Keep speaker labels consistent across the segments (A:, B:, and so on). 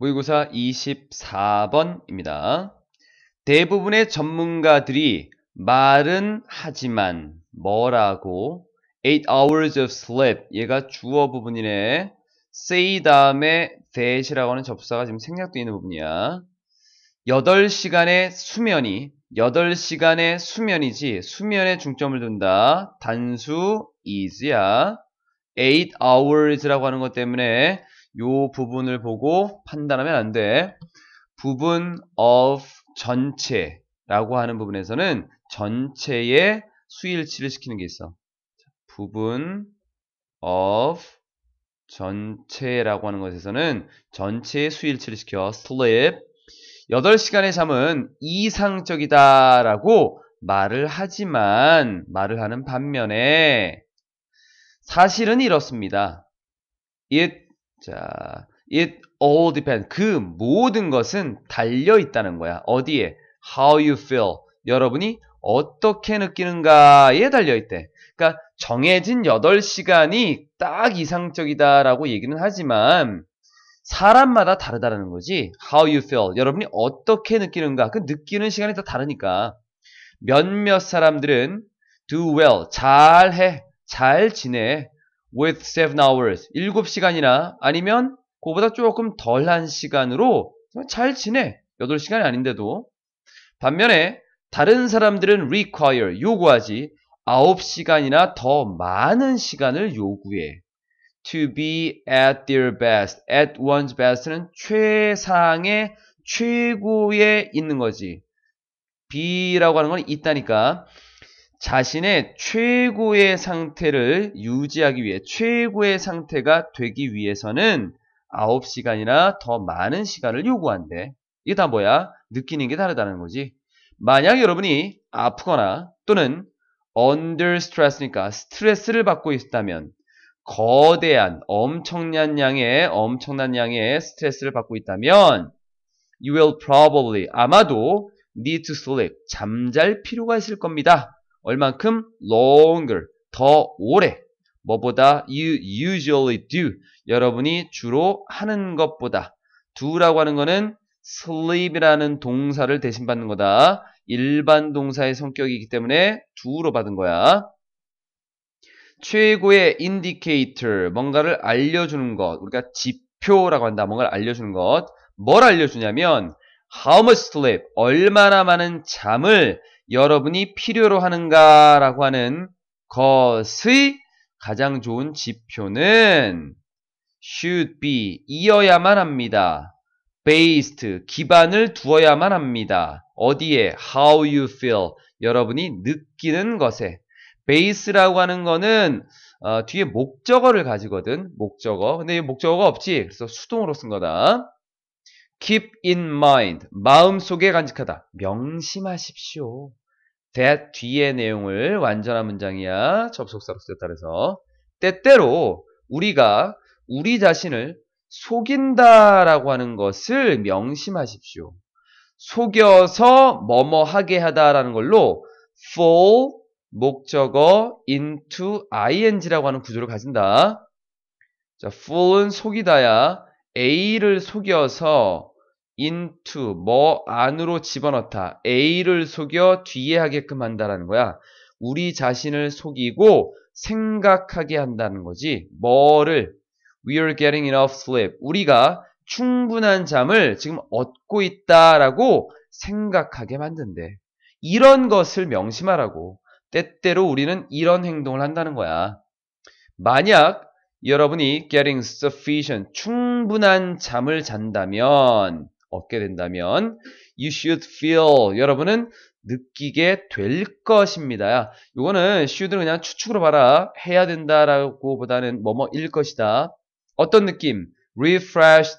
A: 모의고사 24번입니다. 대부분의 전문가들이 말은 하지만 뭐라고 8 hours of sleep 얘가 주어 부분이네 say 다음에 that이라고 하는 접사가 지금 생략되어 있는 부분이야 8시간의 수면이 8시간의 수면이지 수면에 중점을 둔다 단수 is야 8 hours라고 하는 것 때문에 요 부분을 보고 판단하면 안 돼. 부분 of 전체라고 하는 부분에서는 전체에 수일치를 시키는 게 있어. 부분 of 전체라고 하는 것에서는 전체의 수일치를 시켜 slip 8시간의 잠은 이상적이다라고 말을 하지만 말을 하는 반면에 사실은 이렇습니다. It 자, it all depends. 그 모든 것은 달려 있다는 거야. 어디에? How you feel. 여러분이 어떻게 느끼는가에 달려 있대. 그러니까 정해진 8시간이 딱 이상적이다라고 얘기는 하지만 사람마다 다르다는 거지. How you feel. 여러분이 어떻게 느끼는가. 그 느끼는 시간이 다 다르니까. 몇몇 사람들은 do well. 잘해. 잘 지내. with 7 hours 7시간이나 아니면 그보다 조금 덜한 시간으로 잘 지내 8시간이 아닌데도 반면에 다른 사람들은 require 요구하지 9시간이나 더 많은 시간을 요구해 to be at their best at one's best는 최상의 최고에 있는 거지 be라고 하는 건 있다니까 자신의 최고의 상태를 유지하기 위해 최고의 상태가 되기 위해서는 9시간이나 더 많은 시간을 요구한대. 이게 다 뭐야? 느끼는 게 다르다는 거지. 만약 여러분이 아프거나 또는 under stress니까 스트레스를 받고 있다면 거대한 엄청난 양의 엄청난 양의 스트레스를 받고 있다면 you will probably 아마도 need to sleep 잠잘 필요가 있을 겁니다. 얼만큼 longer 더 오래 뭐보다 you usually do 여러분이 주로 하는 것보다 do라고 하는 거는 sleep이라는 동사를 대신 받는 거다. 일반 동사의 성격이기 때문에 do로 받은 거야. 최고의 indicator 뭔가를 알려주는 것 우리가 지표라고 한다. 뭔가를 알려주는 것. 뭘 알려주냐면 how much sleep 얼마나 많은 잠을 여러분이 필요로 하는가라고 하는 것의 가장 좋은 지표는 should be 이어야만 합니다. based 기반을 두어야만 합니다. 어디에 how you feel 여러분이 느끼는 것에 base라고 하는 거는 어, 뒤에 목적어를 가지거든 목적어 근데 목적어가 없지 그래서 수동으로 쓴 거다 keep in mind 마음속에 간직하다 명심하십시오 that 뒤의 내용을 완전한 문장이야 접속사로 쓰였다 그래서 때때로 우리가 우리 자신을 속인다라고 하는 것을 명심하십시오. 속여서 뭐뭐하게 하다라는 걸로 fall 목적어 into ing라고 하는 구조를 가진다. 자, fool은 속이다야 A를 속여서 into 뭐 안으로 집어넣다. A를 속여 뒤에 하게끔 한다라는 거야. 우리 자신을 속이고 생각하게 한다는 거지. 뭐를 we are getting enough sleep. 우리가 충분한 잠을 지금 얻고 있다라고 생각하게 만든대. 이런 것을 명심하라고. 때때로 우리는 이런 행동을 한다는 거야. 만약 여러분이 getting sufficient, 충분한 잠을 잔다면 얻게 된다면 you should feel 여러분은 느끼게 될 것입니다. 이거는 should는 그냥 추측으로 봐라 해야 된다라고 보다는 뭐뭐일 것이다. 어떤 느낌? refreshed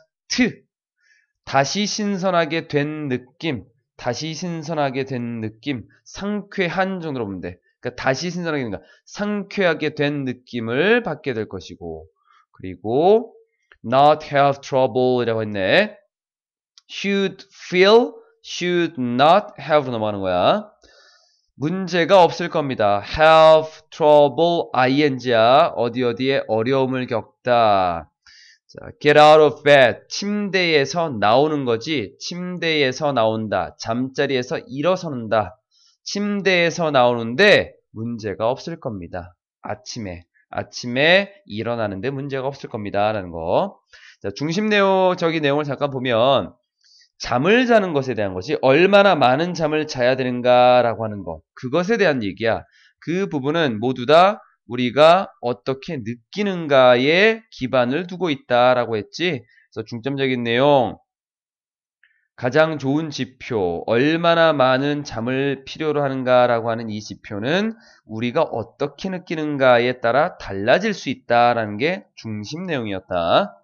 A: 다시 신선하게 된 느낌 다시 신선하게 된 느낌 상쾌한 정도로 보면 돼. 그러니까 다시 신선하게 된다. 상쾌하게 된 느낌을 받게 될 것이고 그리고 not have trouble이라고 했네. should feel, should not have 넘어가는 거야. 문제가 없을 겁니다. have trouble, ing야. 어디 어디에 어려움을 겪다. 자, get out of bed. 침대에서 나오는 거지. 침대에서 나온다. 잠자리에서 일어서는다. 침대에서 나오는데 문제가 없을 겁니다. 아침에. 아침에 일어나는데 문제가 없을 겁니다. 라는 거. 자, 중심 내용, 저기 내용을 잠깐 보면 잠을 자는 것에 대한 것이 얼마나 많은 잠을 자야 되는가라고 하는 것. 그것에 대한 얘기야. 그 부분은 모두 다 우리가 어떻게 느끼는가에 기반을 두고 있다라고 했지. 그래서 중점적인 내용. 가장 좋은 지표, 얼마나 많은 잠을 필요로 하는가라고 하는 이 지표는 우리가 어떻게 느끼는가에 따라 달라질 수 있다라는 게 중심 내용이었다.